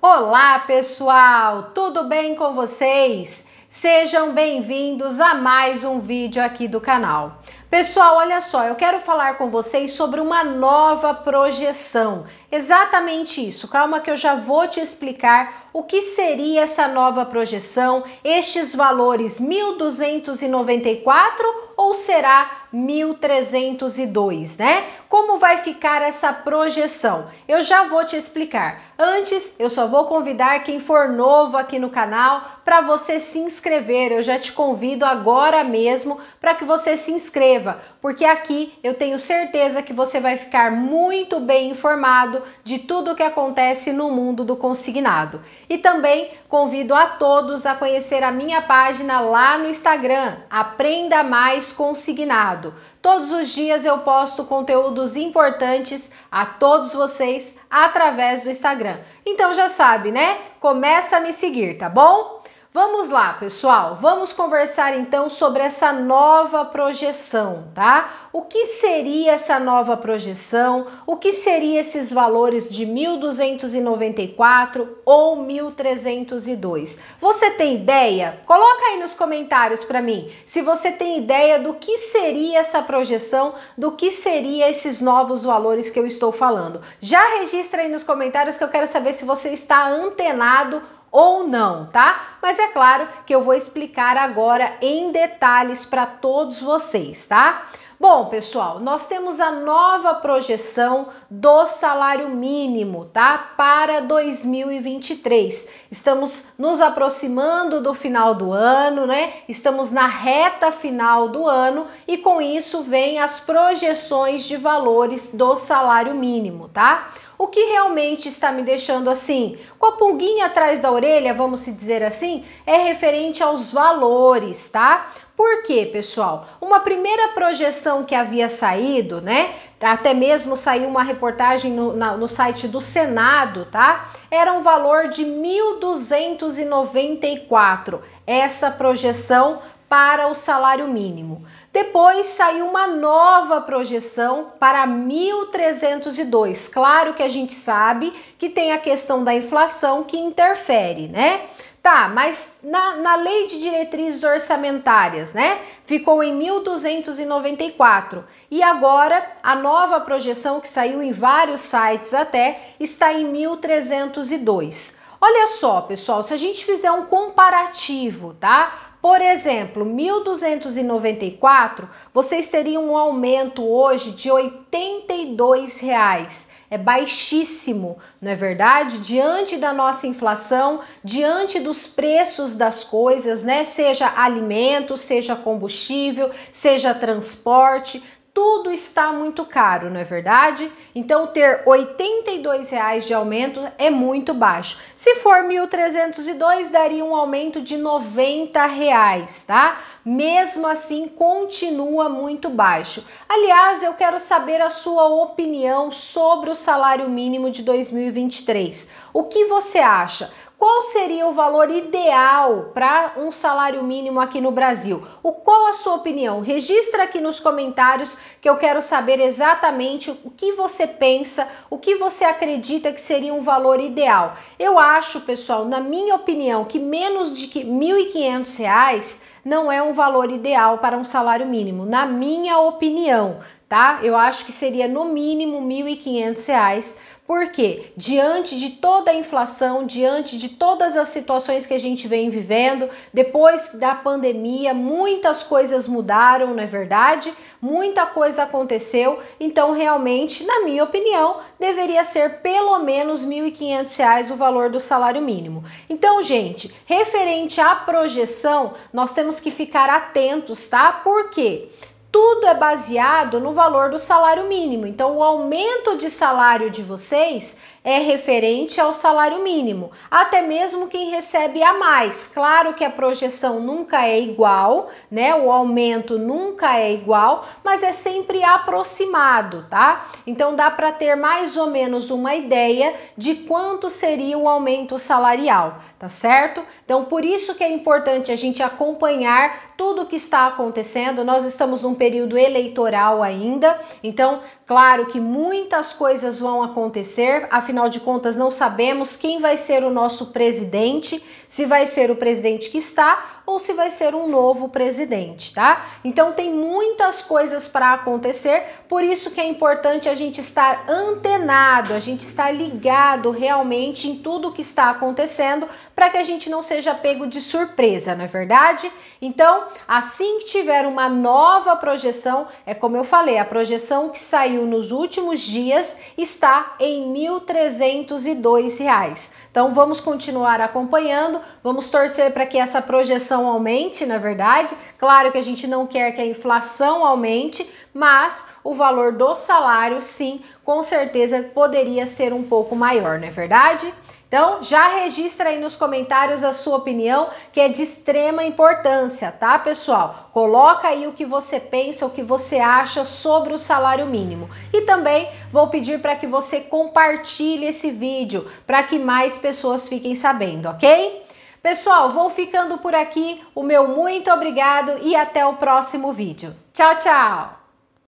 Olá, pessoal! Tudo bem com vocês? Sejam bem-vindos a mais um vídeo aqui do canal. Pessoal, olha só, eu quero falar com vocês sobre uma nova projeção. Exatamente isso. Calma que eu já vou te explicar o que seria essa nova projeção, estes valores 1294 ou será 1302, né? Como vai ficar essa projeção? Eu já vou te explicar. Antes, eu só vou convidar quem for novo aqui no canal para você se inscrever. Eu já te convido agora mesmo para que você se inscreva, porque aqui eu tenho certeza que você vai ficar muito bem informado de tudo o que acontece no mundo do consignado. E também convido a todos a conhecer a minha página lá no Instagram, Aprenda Mais Consignado. Todos os dias eu posto conteúdos importantes a todos vocês através do Instagram. Então já sabe, né? Começa a me seguir, tá bom? Vamos lá, pessoal. Vamos conversar então sobre essa nova projeção, tá? O que seria essa nova projeção? O que seriam esses valores de 1294 ou 1302? Você tem ideia? Coloca aí nos comentários para mim se você tem ideia do que seria essa projeção, do que seria esses novos valores que eu estou falando. Já registra aí nos comentários que eu quero saber se você está antenado ou não, tá? Mas é claro que eu vou explicar agora em detalhes para todos vocês, tá? Bom, pessoal, nós temos a nova projeção do salário mínimo, tá? Para 2023. Estamos nos aproximando do final do ano, né? Estamos na reta final do ano e com isso vem as projeções de valores do salário mínimo, tá? O que realmente está me deixando assim, com a pulguinha atrás da orelha, vamos se dizer assim, é referente aos valores, tá? Por quê, pessoal? Uma primeira projeção que havia saído, né? Até mesmo saiu uma reportagem no, na, no site do Senado, tá? Era um valor de 1.294. Essa projeção para o salário mínimo. Depois saiu uma nova projeção para 1.302. Claro que a gente sabe que tem a questão da inflação que interfere, né? Tá, mas na, na lei de diretrizes orçamentárias, né? Ficou em 1.294 e agora a nova projeção que saiu em vários sites até está em 1.302. Olha só, pessoal, se a gente fizer um comparativo, tá? Por exemplo, 1294, vocês teriam um aumento hoje de R$ 82 reais é baixíssimo, não é verdade? Diante da nossa inflação, diante dos preços das coisas, né? Seja alimento, seja combustível, seja transporte, tudo está muito caro, não é verdade? Então ter R$ reais de aumento é muito baixo. Se for 1.302, daria um aumento de R$ reais, tá? Mesmo assim, continua muito baixo. Aliás, eu quero saber a sua opinião sobre o salário mínimo de 2023. O que você acha? Qual seria o valor ideal para um salário mínimo aqui no Brasil? O qual a sua opinião? Registra aqui nos comentários que eu quero saber exatamente o que você pensa, o que você acredita que seria um valor ideal. Eu acho, pessoal, na minha opinião, que menos de R$ 1.500 não é um valor ideal para um salário mínimo, na minha opinião, tá? Eu acho que seria no mínimo R$ 1.500 porque diante de toda a inflação, diante de todas as situações que a gente vem vivendo, depois da pandemia, muitas coisas mudaram, não é verdade? Muita coisa aconteceu, então realmente, na minha opinião, deveria ser pelo menos R$ 1.500 o valor do salário mínimo. Então, gente, referente à projeção, nós temos que ficar atentos, tá? Por quê? tudo é baseado no valor do salário mínimo. Então, o aumento de salário de vocês é referente ao salário mínimo, até mesmo quem recebe a mais. Claro que a projeção nunca é igual, né? O aumento nunca é igual, mas é sempre aproximado, tá? Então dá para ter mais ou menos uma ideia de quanto seria o aumento salarial, tá certo? Então por isso que é importante a gente acompanhar tudo o que está acontecendo. Nós estamos num período eleitoral ainda, então Claro que muitas coisas vão acontecer, afinal de contas, não sabemos quem vai ser o nosso presidente, se vai ser o presidente que está ou se vai ser um novo presidente, tá? Então, tem muitas coisas para acontecer, por isso que é importante a gente estar antenado, a gente estar ligado realmente em tudo que está acontecendo, para que a gente não seja pego de surpresa, não é verdade? Então, assim que tiver uma nova projeção, é como eu falei, a projeção que saiu caiu nos últimos dias está em R$ 1.302. Então vamos continuar acompanhando, vamos torcer para que essa projeção aumente, na verdade. Claro que a gente não quer que a inflação aumente, mas o valor do salário, sim, com certeza poderia ser um pouco maior, não é verdade? Então, já registra aí nos comentários a sua opinião, que é de extrema importância, tá, pessoal? Coloca aí o que você pensa, o que você acha sobre o salário mínimo. E também vou pedir para que você compartilhe esse vídeo para que mais pessoas fiquem sabendo, OK? Pessoal, vou ficando por aqui. O meu muito obrigado e até o próximo vídeo. Tchau, tchau.